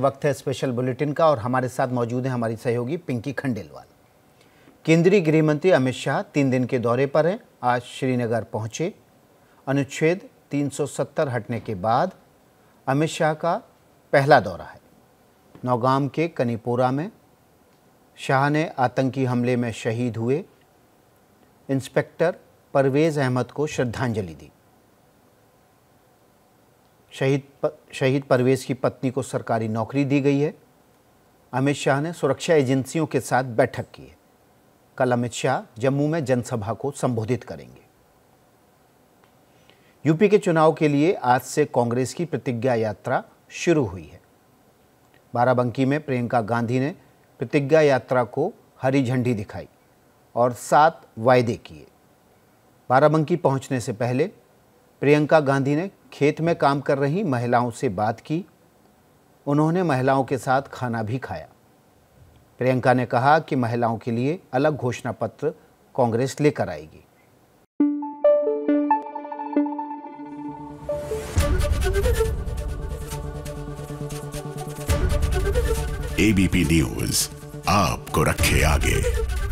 वक्त है special bulletin का और हमारे साथ मौजूद है हमारी सहयोगी पिंकी खंडेलवाल केंद्रीय गृह मंत्री अमित शाह तीन दिन के दौरे पर हैं आज श्रीनगर पहुंचे अनुच्छेद 370 हटने के बाद अमित शाह का पहला दौरा है नौगाम के कनीपोरा में शाह ने आतंकी हमले में शहीद हुए इंस्पेक्टर परवेज़ अहमद को श्रद्धांजलि दी शहीद शहीद परवेज की पत्नी को सरकारी नौकरी दी गई है अमित शाह ने सुरक्षा एजेंसियों के साथ बैठक की है कल अमित शाह जम्मू में जनसभा को संबोधित करेंगे यूपी के चुनाव के लिए आज से कांग्रेस की प्रतिज्ञा यात्रा शुरू हुई है बाराबंकी में प्रियंका गांधी ने प्रतिज्ञा यात्रा को हरी झंडी दिखाई और सात वायदे किए बाराबंकी पहुंचने से पहले प्रियंका गांधी ने खेत में काम कर रही महिलाओं से बात की उन्होंने महिलाओं के साथ खाना भी खाया प्रियंका ने कहा कि महिलाओं के लिए अलग घोषणा पत्र कांग्रेस लेकर आएगी एबीपी न्यूज आपको रखे आगे